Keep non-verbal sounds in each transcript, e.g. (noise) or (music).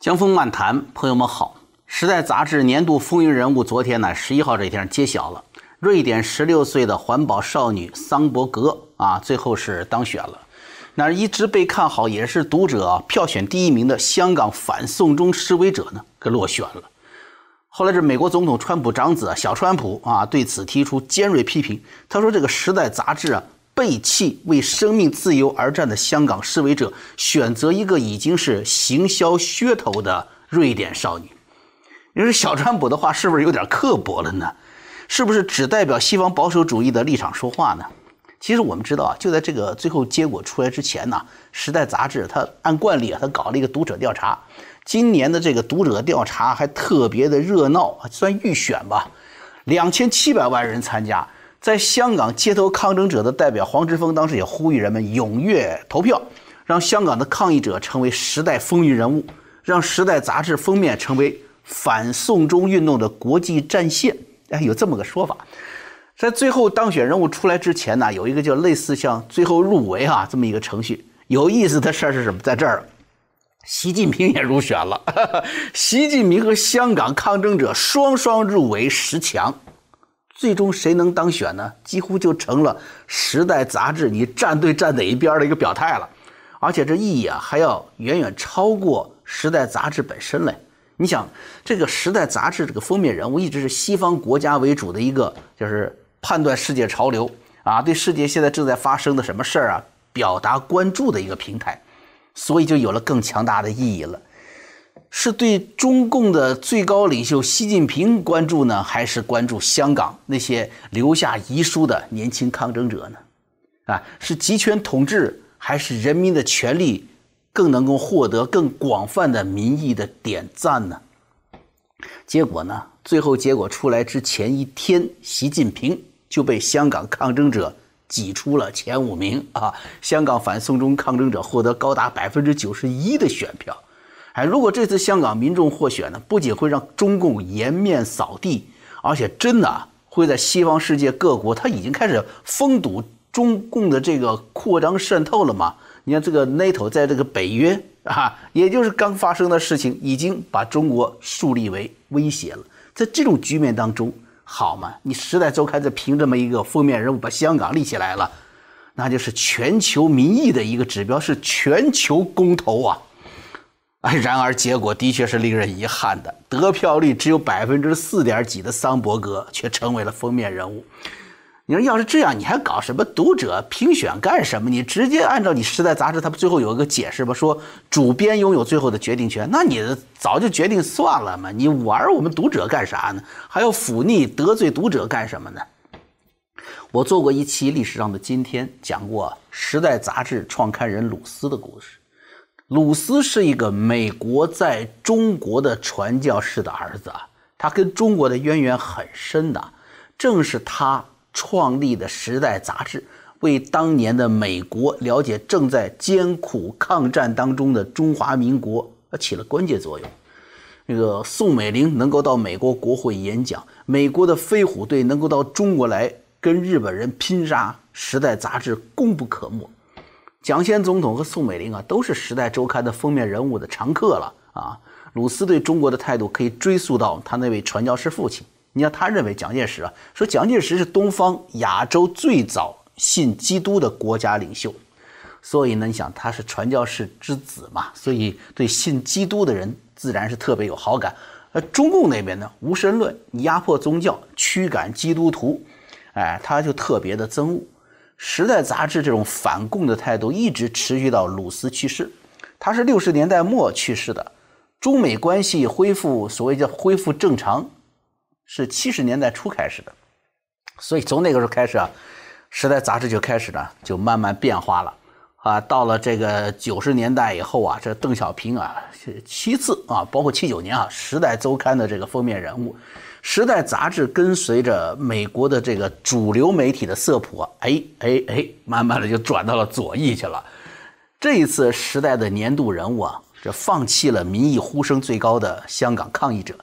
江峰漫谈，朋友们好。时代杂志年度风云人物，昨天呢十一号这一天揭晓了，瑞典十六岁的环保少女桑伯格啊，最后是当选了。那一直被看好，也是读者票选第一名的香港反送中示威者呢，给落选了。后来这美国总统川普长子小川普啊，对此提出尖锐批评，他说这个时代杂志啊。背弃为生命自由而战的香港示威者，选择一个已经是行销噱头的瑞典少女，你说小川普的话是不是有点刻薄了呢？是不是只代表西方保守主义的立场说话呢？其实我们知道啊，就在这个最后结果出来之前呢，《时代》杂志它按惯例啊，它搞了一个读者调查，今年的这个读者调查还特别的热闹，算预选吧，两千七百万人参加。在香港街头抗争者的代表黄之锋当时也呼吁人们踊跃投票，让香港的抗议者成为时代风云人物，让时代杂志封面成为反送中运动的国际战线。哎，有这么个说法。在最后当选人物出来之前呢，有一个叫类似像最后入围啊这么一个程序。有意思的事儿是什么？在这儿，习近平也入选了。(laughs) 习近平和香港抗争者双双入围十强。最终谁能当选呢？几乎就成了《时代》杂志你站队站哪一边的一个表态了，而且这意义啊还要远远超过《时代》杂志本身嘞。你想，《这个时代》杂志这个封面人物一直是西方国家为主的一个，就是判断世界潮流啊，对世界现在正在发生的什么事儿啊表达关注的一个平台，所以就有了更强大的意义了。是对中共的最高领袖习近平关注呢，还是关注香港那些留下遗书的年轻抗争者呢？啊，是集权统治还是人民的权利更能够获得更广泛的民意的点赞呢？结果呢，最后结果出来之前一天，习近平就被香港抗争者挤出了前五名啊！香港反送中抗争者获得高达百分之九十一的选票。哎，如果这次香港民众获选呢，不仅会让中共颜面扫地，而且真的会在西方世界各国，他已经开始封堵中共的这个扩张渗透了嘛？你看这个 NATO 在这个北约啊，也就是刚发生的事情，已经把中国树立为威胁了。在这种局面当中，好嘛，你《时代周刊》在凭这么一个封面人物，把香港立起来了，那就是全球民意的一个指标，是全球公投啊。(laughs) 哎，然而结果的确是令人遗憾的。得票率只有百分之四点几的桑伯格却成为了封面人物。你说要是这样，你还搞什么读者评选干什么？你直接按照你时代杂志，它最后有一个解释吧，说主编拥有最后的决定权。那你早就决定算了嘛？你玩我们读者干啥呢？还要忤逆得罪读者干什么呢？我做过一期历史上的今天，讲过时代杂志创刊人鲁斯的故事。鲁斯是一个美国在中国的传教士的儿子，他跟中国的渊源很深的。正是他创立的《时代》杂志，为当年的美国了解正在艰苦抗战当中的中华民国，起了关键作用。那个宋美龄能够到美国国会演讲，美国的飞虎队能够到中国来跟日本人拼杀，《时代》杂志功不可没。蒋先总统和宋美龄啊，都是《时代周刊》的封面人物的常客了啊。鲁斯对中国的态度可以追溯到他那位传教士父亲。你看，他认为蒋介石啊，说蒋介石是东方亚洲最早信基督的国家领袖，所以呢，你想他是传教士之子嘛，所以对信基督的人自然是特别有好感。而中共那边呢，无神论，压迫宗教，驱赶基督徒，哎，他就特别的憎恶。《时代》杂志这种反共的态度一直持续到鲁斯去世，他是六十年代末去世的。中美关系恢复，所谓叫恢复正常，是七十年代初开始的。所以从那个时候开始啊，《时代》杂志就开始呢就慢慢变化了啊。到了这个九十年代以后啊，这邓小平啊是七次啊，包括七九年啊，《时代》周刊的这个封面人物。时代杂志跟随着美国的这个主流媒体的色谱，哎哎哎，慢慢的就转到了左翼去了。这一次时代的年度人物啊，这放弃了民意呼声最高的香港抗议者，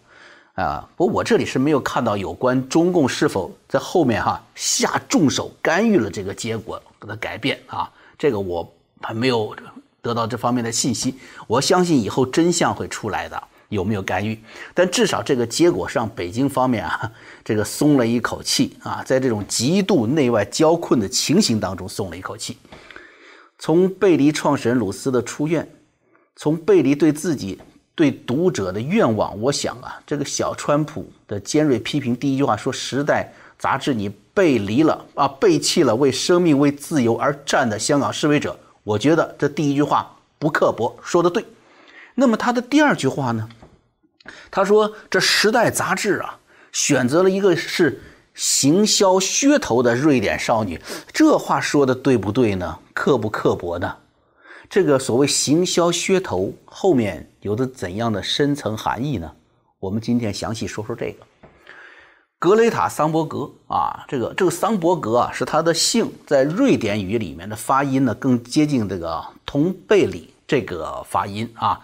啊，不，我这里是没有看到有关中共是否在后面哈下重手干预了这个结果给它改变啊，这个我还没有得到这方面的信息，我相信以后真相会出来的。有没有干预？但至少这个结果是让北京方面啊，这个松了一口气啊，在这种极度内外交困的情形当中松了一口气。从背离创始人鲁斯的出院，从背离对自己对读者的愿望，我想啊，这个小川普的尖锐批评，第一句话说《时代》杂志你背离了啊，背弃了为生命、为自由而战的香港示威者，我觉得这第一句话不刻薄，说的对。那么他的第二句话呢？他说：“这时代杂志啊，选择了一个是行销噱头的瑞典少女。”这话说的对不对呢？刻不刻薄呢？这个所谓行销噱头后面有着怎样的深层含义呢？我们今天详细说说这个。格雷塔·桑伯格啊，这个这个桑伯格啊，是他的姓，在瑞典语里面的发音呢，更接近这个“同贝里”这个发音啊。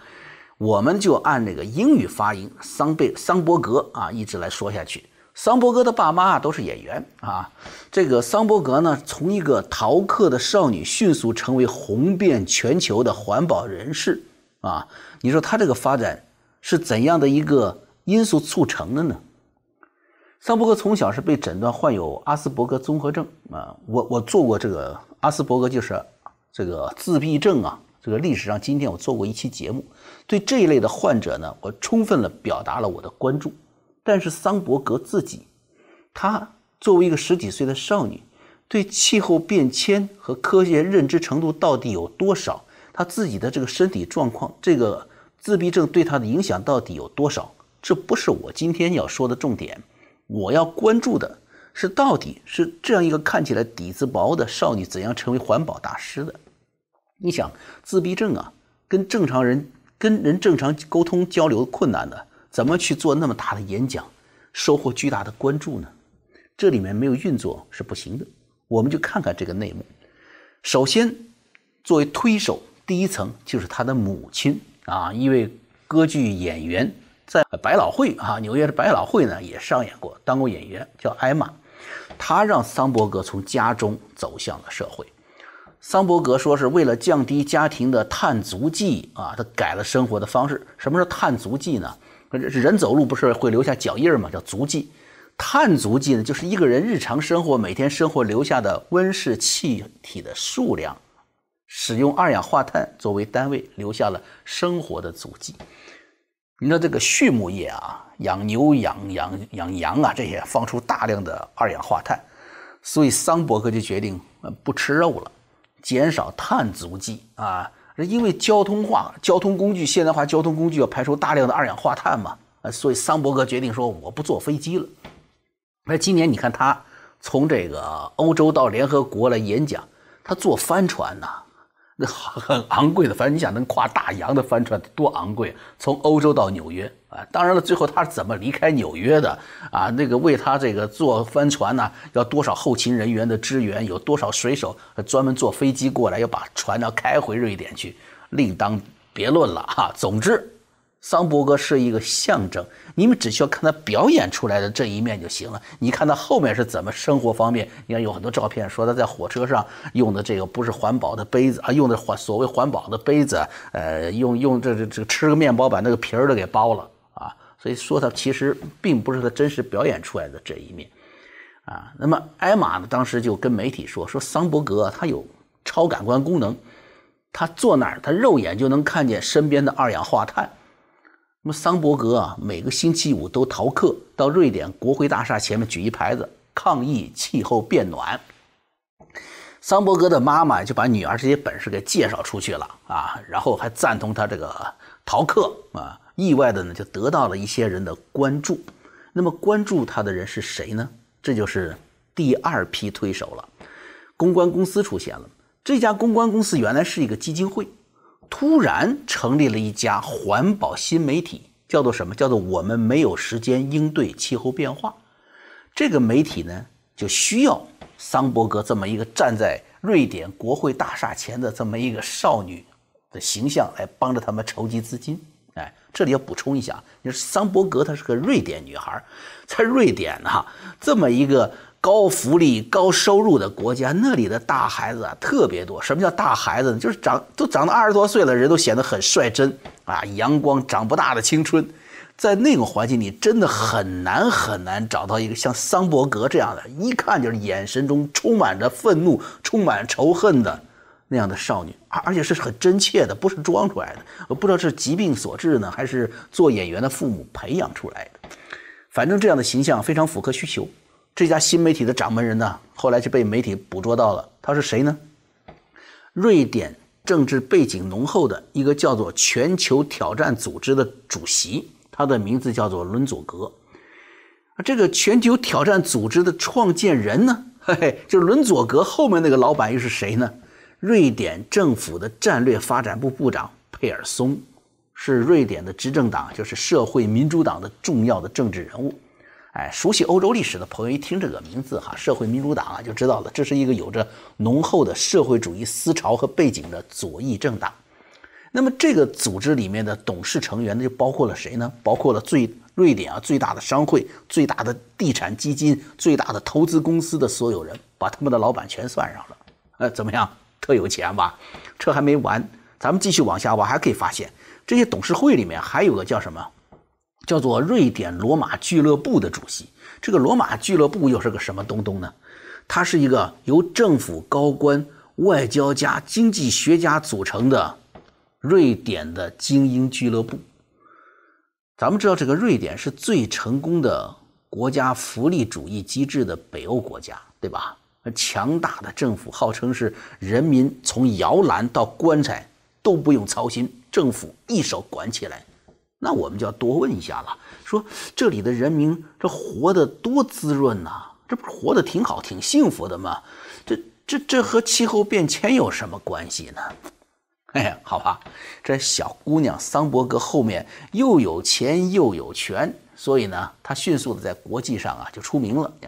我们就按那个英语发音，桑贝桑伯格啊，一直来说下去。桑伯格的爸妈啊都是演员啊，这个桑伯格呢，从一个逃课的少女迅速成为红遍全球的环保人士啊。你说他这个发展是怎样的一个因素促成的呢？桑伯格从小是被诊断患有阿斯伯格综合症啊，我我做过这个阿斯伯格就是这个自闭症啊。这个历史上，今天我做过一期节目，对这一类的患者呢，我充分地表达了我的关注。但是桑伯格自己，她作为一个十几岁的少女，对气候变迁和科学认知程度到底有多少？她自己的这个身体状况，这个自闭症对她的影响到底有多少？这不是我今天要说的重点。我要关注的是，到底是这样一个看起来底子薄的少女，怎样成为环保大师的？你想自闭症啊，跟正常人跟人正常沟通交流困难的，怎么去做那么大的演讲，收获巨大的关注呢？这里面没有运作是不行的。我们就看看这个内幕。首先，作为推手，第一层就是他的母亲啊，一位歌剧演员，在百老汇啊，纽约的百老汇呢也上演过，当过演员，叫艾玛。他让桑伯格从家中走向了社会。桑伯格说是为了降低家庭的碳足迹啊，他改了生活的方式。什么是碳足迹呢？人走路不是会留下脚印儿叫足迹。碳足迹呢，就是一个人日常生活每天生活留下的温室气体的数量，使用二氧化碳作为单位，留下了生活的足迹。你说这个畜牧业啊，养牛、养羊、养羊啊，这些放出大量的二氧化碳，所以桑伯格就决定不吃肉了。减少碳足迹啊！因为交通化、交通工具现代化，交通工具要排出大量的二氧化碳嘛所以桑伯格决定说我不坐飞机了。那今年你看他从这个欧洲到联合国来演讲，他坐帆船呐，(laughs) 那很昂贵的。反正你想能跨大洋的帆船多昂贵，从欧洲到纽约。啊，当然了，最后他是怎么离开纽约的啊？那个为他这个坐帆船呢，要多少后勤人员的支援，有多少水手专门坐飞机过来，要把船呢开回瑞典去，另当别论了哈。总之，桑伯格是一个象征，你们只需要看他表演出来的这一面就行了。你看他后面是怎么生活方面，你看有很多照片说他在火车上用的这个不是环保的杯子啊，用的环所谓环保的杯子，呃，用用这这这吃个面包把那个皮儿都给剥了。所以说他其实并不是他真实表演出来的这一面，啊，那么艾玛呢，当时就跟媒体说说桑伯格他有超感官功能，他坐哪儿他肉眼就能看见身边的二氧化碳。那么桑伯格啊，每个星期五都逃课到瑞典国会大厦前面举一牌子抗议气候变暖。桑伯格的妈妈就把女儿这些本事给介绍出去了啊，然后还赞同他这个逃课啊。意外的呢，就得到了一些人的关注。那么关注他的人是谁呢？这就是第二批推手了。公关公司出现了。这家公关公司原来是一个基金会，突然成立了一家环保新媒体，叫做什么？叫做“我们没有时间应对气候变化”。这个媒体呢，就需要桑伯格这么一个站在瑞典国会大厦前的这么一个少女的形象来帮着他们筹集资金。哎，这里要补充一下，你说桑伯格她是个瑞典女孩，在瑞典呢，这么一个高福利、高收入的国家，那里的大孩子啊特别多。什么叫大孩子呢？就是长都长到二十多岁了，人都显得很率真啊，阳光长不大的青春，在那种环境里，真的很难很难找到一个像桑伯格这样的一看就是眼神中充满着愤怒、充满仇恨的。那样的少女，而而且是很真切的，不是装出来的。我不知道是疾病所致呢，还是做演员的父母培养出来的。反正这样的形象非常符合需求。这家新媒体的掌门人呢，后来就被媒体捕捉到了。他是谁呢？瑞典政治背景浓厚的一个叫做“全球挑战组织”的主席，他的名字叫做伦佐格。这个“全球挑战组织”的创建人呢，嘿嘿，就是伦佐格后面那个老板又是谁呢？瑞典政府的战略发展部部长佩尔松，是瑞典的执政党，就是社会民主党的重要的政治人物。哎，熟悉欧洲历史的朋友一听这个名字哈，社会民主党啊，就知道了，这是一个有着浓厚的社会主义思潮和背景的左翼政党。那么这个组织里面的董事成员，呢，就包括了谁呢？包括了最瑞典啊最大的商会、最大的地产基金、最大的投资公司的所有人，把他们的老板全算上了。哎，怎么样？特有钱吧，这还没完，咱们继续往下挖，还可以发现这些董事会里面还有个叫什么，叫做瑞典罗马俱乐部的主席。这个罗马俱乐部又是个什么东东呢？它是一个由政府高官、外交家、经济学家组成的瑞典的精英俱乐部。咱们知道这个瑞典是最成功的国家福利主义机制的北欧国家，对吧？强大的政府号称是人民从摇篮到棺材都不用操心，政府一手管起来，那我们就要多问一下了。说这里的人民这活得多滋润呐，这不是活得挺好、挺幸福的吗？这这这和气候变迁有什么关系呢？(laughs) 哎，好吧，这小姑娘桑伯格后面又有钱又有权，所以呢，她迅速的在国际上啊就出名了。你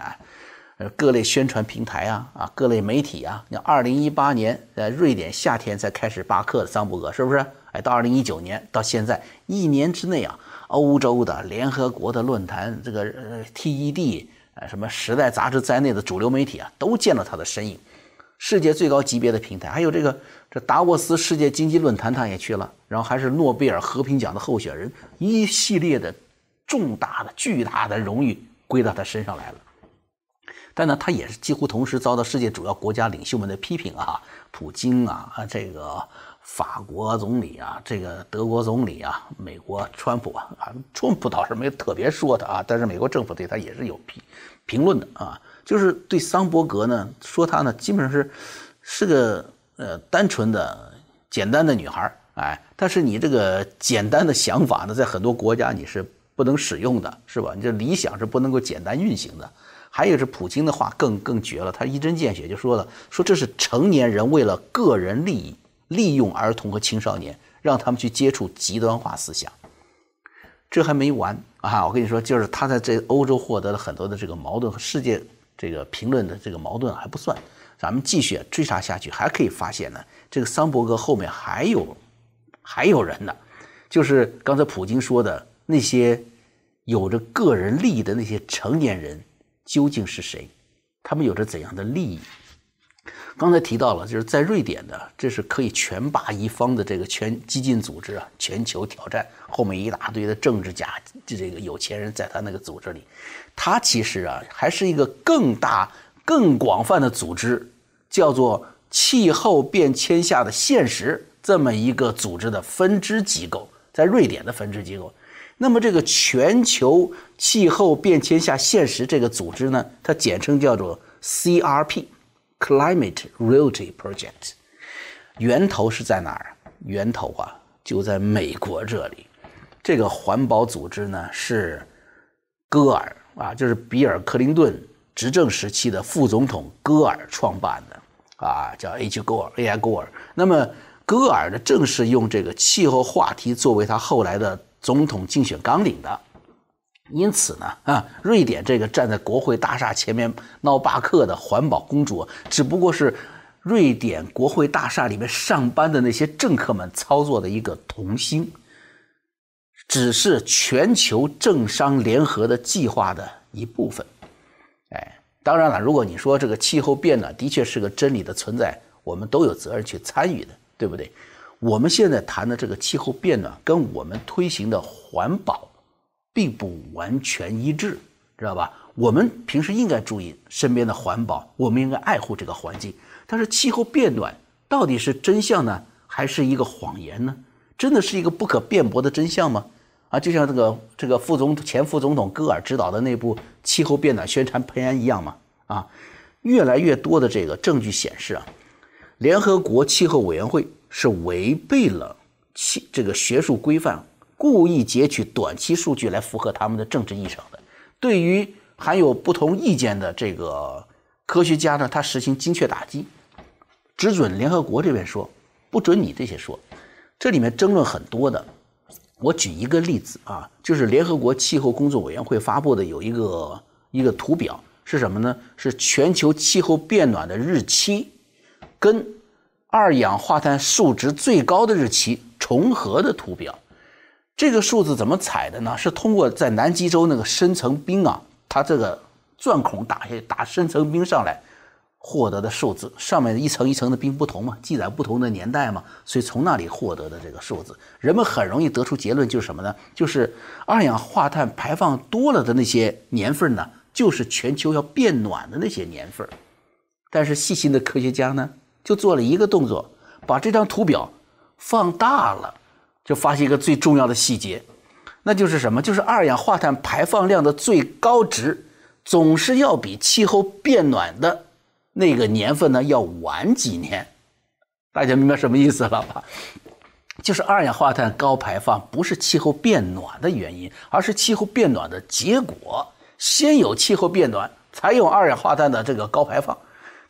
呃，各类宣传平台啊，啊，各类媒体啊，你二零一八年在瑞典夏天才开始罢课的桑伯格，是不是？哎，到二零一九年到现在一年之内啊，欧洲的联合国的论坛，这个呃 TED，呃什么时代杂志在内的主流媒体啊，都见到他的身影。世界最高级别的平台，还有这个这达沃斯世界经济论坛，他也去了。然后还是诺贝尔和平奖的候选人，一系列的重大的巨大的荣誉归到他身上来了。但呢，他也是几乎同时遭到世界主要国家领袖们的批评啊，普京啊，啊这个法国总理啊，这个德国总理啊，美国川普啊，川普倒是没特别说他啊，但是美国政府对他也是有评评论的啊，就是对桑伯格呢说他呢基本上是是个呃单纯的简单的女孩儿哎，但是你这个简单的想法呢，在很多国家你是不能使用的，是吧？你这理想是不能够简单运行的。还有是普京的话更更绝了，他一针见血就说了，说这是成年人为了个人利益利用儿童和青少年，让他们去接触极端化思想。这还没完啊！我跟你说，就是他在这欧洲获得了很多的这个矛盾和世界这个评论的这个矛盾还不算，咱们继续追查下去，还可以发现呢，这个桑伯格后面还有还有人呢，就是刚才普京说的那些有着个人利益的那些成年人。究竟是谁？他们有着怎样的利益？刚才提到了，就是在瑞典的，这是可以权霸一方的这个全激进组织啊，全球挑战后面一大堆的政治家、这个有钱人在他那个组织里，他其实啊还是一个更大、更广泛的组织，叫做气候变迁下的现实这么一个组织的分支机构，在瑞典的分支机构。那么，这个全球气候变迁下现实这个组织呢，它简称叫做 CRP，Climate Reality Project。源头是在哪儿？源头啊，就在美国这里。这个环保组织呢，是戈尔啊，就是比尔·克林顿执政时期的副总统戈尔创办的啊，叫 H. Gore，A. I. Gore。那么，戈尔呢，正是用这个气候话题作为他后来的。总统竞选纲领的，因此呢，啊，瑞典这个站在国会大厦前面闹罢课的环保公主，只不过是瑞典国会大厦里面上班的那些政客们操作的一个童星，只是全球政商联合的计划的一部分。哎，当然了，如果你说这个气候变暖的确是个真理的存在，我们都有责任去参与的，对不对？我们现在谈的这个气候变暖，跟我们推行的环保并不完全一致，知道吧？我们平时应该注意身边的环保，我们应该爱护这个环境。但是气候变暖到底是真相呢，还是一个谎言呢？真的是一个不可辩驳的真相吗？啊，就像这个这个副总前副总统戈尔指导的那部《气候变暖》宣传喷燃一样吗？啊，越来越多的这个证据显示啊，联合国气候委员会。是违背了气这个学术规范，故意截取短期数据来符合他们的政治意程的。对于含有不同意见的这个科学家呢，他实行精确打击，只准联合国这边说，不准你这些说。这里面争论很多的。我举一个例子啊，就是联合国气候工作委员会发布的有一个一个图表是什么呢？是全球气候变暖的日期跟。二氧化碳数值最高的日期重合的图表，这个数字怎么采的呢？是通过在南极洲那个深层冰啊，它这个钻孔打下去打深层冰上来获得的数字。上面一层一层的冰不同嘛，记载不同的年代嘛，所以从那里获得的这个数字，人们很容易得出结论，就是什么呢？就是二氧化碳排放多了的那些年份呢，就是全球要变暖的那些年份。但是细心的科学家呢？就做了一个动作，把这张图表放大了，就发现一个最重要的细节，那就是什么？就是二氧化碳排放量的最高值总是要比气候变暖的那个年份呢要晚几年。大家明白什么意思了吧？就是二氧化碳高排放不是气候变暖的原因，而是气候变暖的结果。先有气候变暖，才有二氧化碳的这个高排放。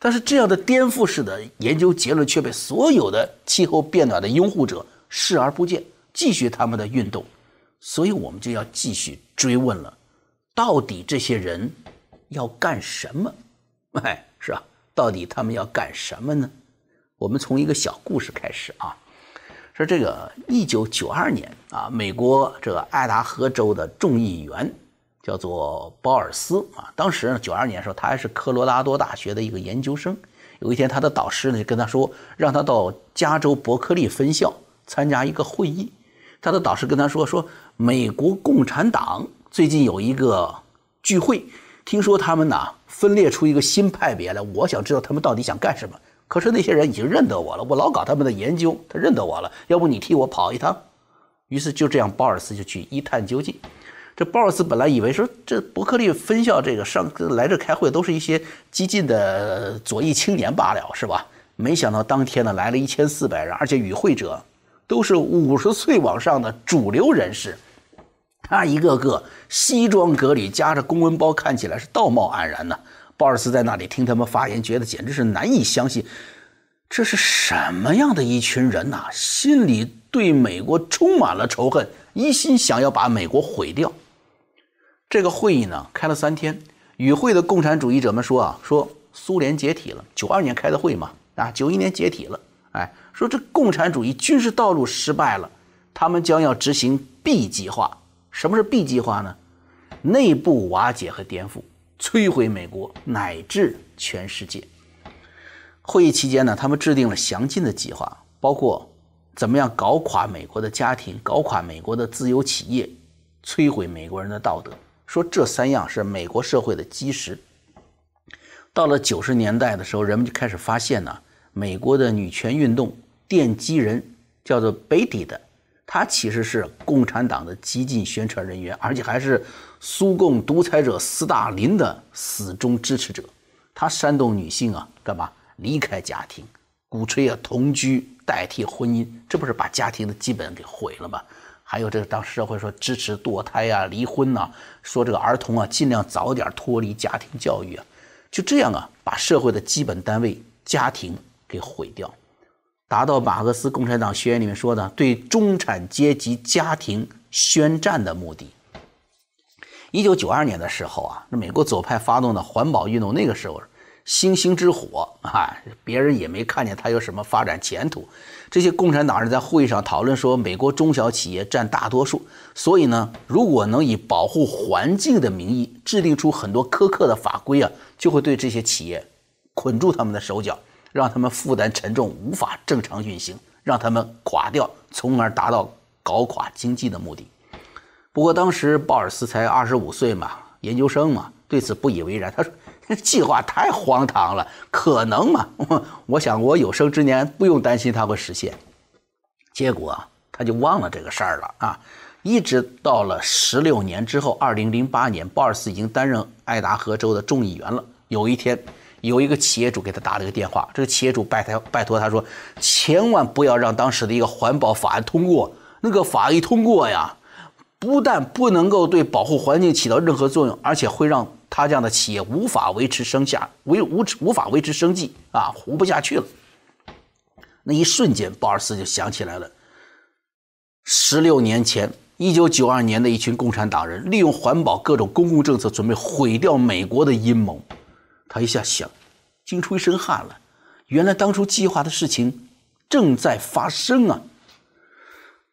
但是这样的颠覆式的研究结论却被所有的气候变暖的拥护者视而不见，继续他们的运动，所以我们就要继续追问了，到底这些人要干什么？(laughs) 哎，是吧？到底他们要干什么呢？我们从一个小故事开始啊，说这个一九九二年啊，美国这个爱达荷州的众议员。叫做鲍尔斯啊，当时呢，九二年的时候，他还是科罗拉多大学的一个研究生。有一天，他的导师呢就跟他说，让他到加州伯克利分校参加一个会议。他的导师跟他说，说美国共产党最近有一个聚会，听说他们呢分裂出一个新派别来，我想知道他们到底想干什么。可是那些人已经认得我了，我老搞他们的研究，他认得我了。要不你替我跑一趟？于是就这样，鲍尔斯就去一探究竟。这鲍尔斯本来以为说这伯克利分校这个上来这开会都是一些激进的左翼青年罢了，是吧？没想到当天呢来了一千四百人，而且与会者都是五十岁往上的主流人士，他一个个西装革履夹着公文包，看起来是道貌岸然呢。鲍尔斯在那里听他们发言，觉得简直是难以相信，这是什么样的一群人呐？心里对美国充满了仇恨，一心想要把美国毁掉。这个会议呢开了三天，与会的共产主义者们说啊，说苏联解体了，九二年开的会嘛，啊，九一年解体了，哎，说这共产主义军事道路失败了，他们将要执行 B 计划。什么是 B 计划呢？内部瓦解和颠覆，摧毁美国乃至全世界。会议期间呢，他们制定了详尽的计划，包括怎么样搞垮美国的家庭，搞垮美国的自由企业，摧毁美国人的道德。说这三样是美国社会的基石。到了九十年代的时候，人们就开始发现呢，美国的女权运动奠基人叫做贝蒂的，她其实是共产党的激进宣传人员，而且还是苏共独裁者斯大林的死忠支持者。她煽动女性啊，干嘛离开家庭，鼓吹啊同居代替婚姻，这不是把家庭的基本给毁了吗？还有这个，当时社会说支持堕胎啊、离婚呐，说这个儿童啊尽量早点脱离家庭教育啊，就这样啊，把社会的基本单位家庭给毁掉，达到马克思《共产党宣言》里面说的对中产阶级家庭宣战的目的。一九九二年的时候啊，那美国左派发动的环保运动，那个时候。星星之火啊，别人也没看见他有什么发展前途。这些共产党人在会议上讨论说，美国中小企业占大多数，所以呢，如果能以保护环境的名义制定出很多苛刻的法规啊，就会对这些企业捆住他们的手脚，让他们负担沉重，无法正常运行，让他们垮掉，从而达到搞垮经济的目的。不过当时鲍尔斯才二十五岁嘛，研究生嘛，对此不以为然。他说。(laughs) 计划太荒唐了，可能吗？我想我有生之年不用担心它会实现。结果他就忘了这个事儿了啊！一直到了十六年之后，二零零八年，鲍尔斯已经担任爱达荷州的众议员了。有一天，有一个企业主给他打了个电话，这个企业主拜他拜托他说：“千万不要让当时的一个环保法案通过，那个法一通过呀，不但不能够对保护环境起到任何作用，而且会让。”他这样的企业无法维持生下，维无无法维持生计啊，活不下去了。那一瞬间，鲍尔斯就想起来了，十六年前，一九九二年的一群共产党人利用环保各种公共政策，准备毁掉美国的阴谋。他一下想，惊出一身汗了。原来当初计划的事情正在发生啊。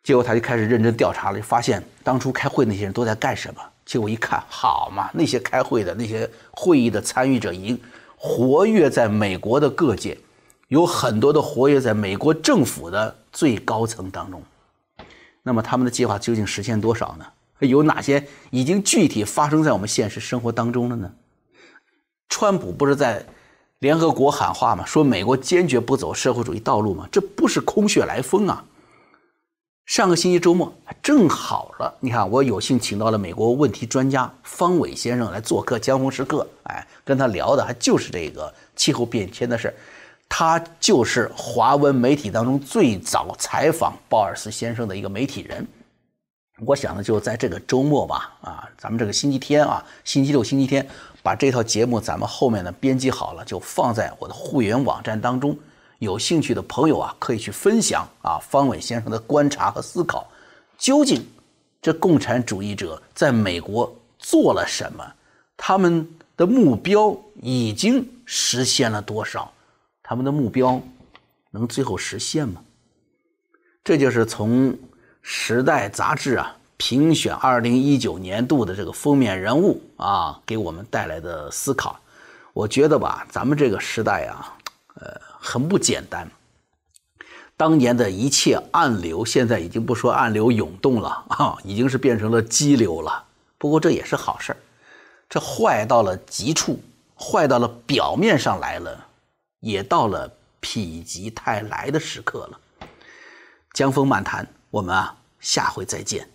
结果他就开始认真调查了，发现当初开会那些人都在干什么。结果一看，好嘛，那些开会的、那些会议的参与者已经活跃在美国的各界，有很多的活跃在美国政府的最高层当中。那么他们的计划究竟实现多少呢？有哪些已经具体发生在我们现实生活当中了呢？川普不是在联合国喊话吗？说美国坚决不走社会主义道路吗？这不是空穴来风啊！上个星期周末正好了，你看我有幸请到了美国问题专家方伟先生来做客《江红时刻》，哎，跟他聊的还就是这个气候变迁的事。他就是华文媒体当中最早采访鲍尔斯先生的一个媒体人。我想呢，就在这个周末吧，啊，咱们这个星期天啊，星期六、星期天，把这套节目咱们后面的编辑好了，就放在我的会员网站当中。有兴趣的朋友啊，可以去分享啊，方伟先生的观察和思考。究竟这共产主义者在美国做了什么？他们的目标已经实现了多少？他们的目标能最后实现吗？这就是从《时代》杂志啊评选二零一九年度的这个封面人物啊，给我们带来的思考。我觉得吧，咱们这个时代啊。呃，很不简单。当年的一切暗流，现在已经不说暗流涌动了 (laughs) 啊，已经是变成了激流了。不过这也是好事这坏到了极处，坏到了表面上来了，也到了否极泰来的时刻了。江峰漫谈，我们啊下回再见。